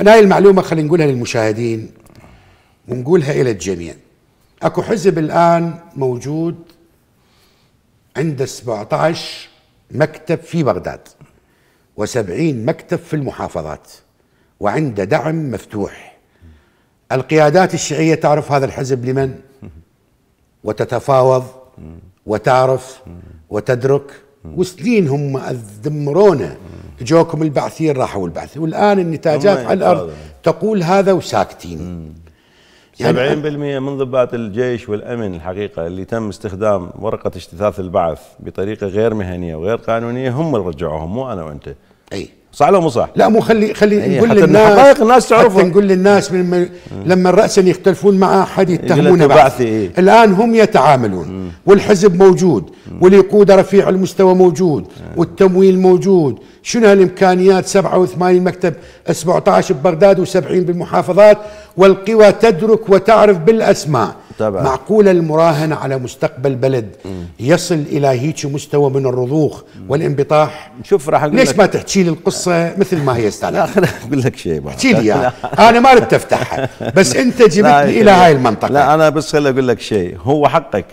أنا هاي المعلومة خلينا نقولها للمشاهدين ونقولها إلى الجميع أكو حزب الآن موجود عنده 17 مكتب في بغداد و70 مكتب في المحافظات وعنده دعم مفتوح القيادات الشيعية تعرف هذا الحزب لمن وتتفاوض وتعرف وتدرك وسنين هم أذمرونه جوكم البعثيين راحوا البعث والان النتاجات على الارض تقول هذا وساكتين يعني 70% من ضباط الجيش والامن الحقيقه اللي تم استخدام ورقه اجتثاث البعث بطريقه غير مهنيه وغير قانونيه هم اللي رجعوهم مو انا وانت اي صح ولا مو صح؟ لا مو خلي خلي إيه، نقول للناس حقائق الناس تعرفها نقول للناس من لما راسا يختلفون مع احد يتهمون بعض إيه؟ الان هم يتعاملون مم. والحزب موجود واللي واليقود رفيع المستوى موجود مم. والتمويل موجود شنو هالامكانيات 87 مكتب 17 ببغداد و70 بالمحافظات والقوى تدرك وتعرف بالاسماء طبعا. معقولة المراهنة على مستقبل بلد يصل إلى هيك مستوى من الرضوخ والانبطاح شوف راح أقول ليش لك ما تحكي لي القصة مثل ما هي استاذ لا أقول لك شيء احكي لي أنا ما اريد أفتحها بس أنت جبتني إلى هاي المنطقة لا أنا بس خليني أقول لك شيء هو حقك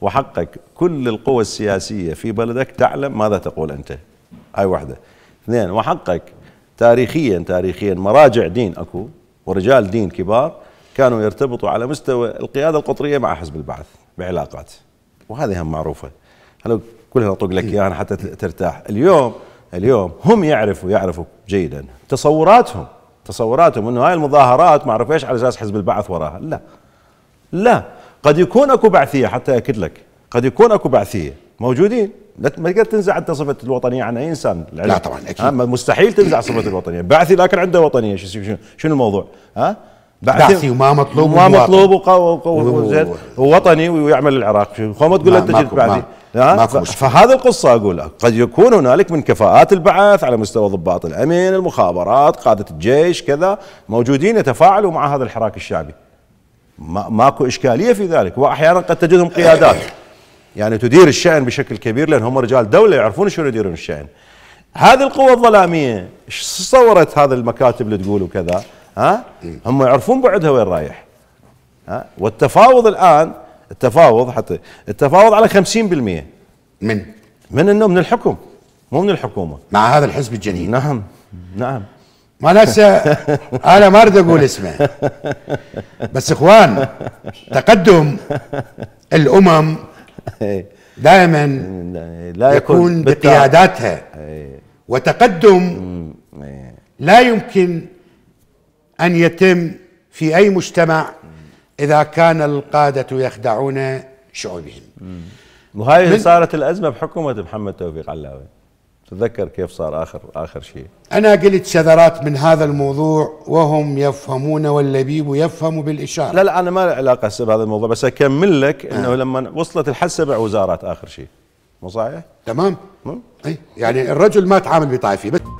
وحقك كل القوى السياسية في بلدك تعلم ماذا تقول أنت هاي واحدة اثنين وحقك تاريخيا تاريخيا مراجع دين أكو ورجال دين كبار كانوا يرتبطوا على مستوى القياده القطريه مع حزب البعث بعلاقات وهذه هم معروفه هلا كلها اطلق لك اياها حتى ترتاح اليوم اليوم هم يعرفوا يعرفوا جيدا تصوراتهم تصوراتهم انه هاي المظاهرات ما اعرف ايش على اساس حزب البعث وراها لا لا قد يكون اكو بعثيه حتى اكد لك قد يكون اكو بعثيه موجودين ما تقدر تنزع انت صفه الوطنيه عن اي انسان العلم. لا طبعا اكيد مستحيل تنزع صفه الوطنيه بعثي لكن عنده وطنيه شنو الموضوع ها بعثي وما مطلوب وما مطلوب وزين ووطني ويعمل العراق شو ما تقول انت جبت بعثي فهذا القصة أقول لك قد يكون هنالك من كفاءات البعث على مستوى ضباط الأمن المخابرات قادة الجيش كذا موجودين يتفاعلوا مع هذا الحراك الشعبي ما ماكو إشكالية في ذلك وأحيانا قد تجدهم قيادات يعني تدير الشأن بشكل كبير لأن هم رجال دولة يعرفون شنو يديرون الشأن هذه القوة الظلامية ايش صورت هذا المكاتب اللي تقول وكذا ها هم يعرفون بعدها وين رايح ها والتفاوض الان التفاوض حتى التفاوض على 50% من من انه من الحكم مو من الحكومه مع هذا الحزب الجنين نعم نعم ما ناسى انا ما اريد اقول اسمه بس اخوان تقدم الامم دائما لا يكون بقياداتها إيه. وتقدم إيه. لا يمكن أن يتم في أي مجتمع إذا كان القادة يخدعون شعوبهم وهي صارت الأزمة بحكومة محمد توفيق علاوي تذكر كيف صار آخر آخر شيء أنا قلت شذرات من هذا الموضوع وهم يفهمون واللبيب يفهم بالإشارة لا لا أنا ما له علاقة بهذا الموضوع بس أكمل لك أنه نعم. لما وصلت الحل سبع وزارات آخر شيء مو صحيح؟ تمام مم؟ أي يعني الرجل ما تعامل بطائفي بس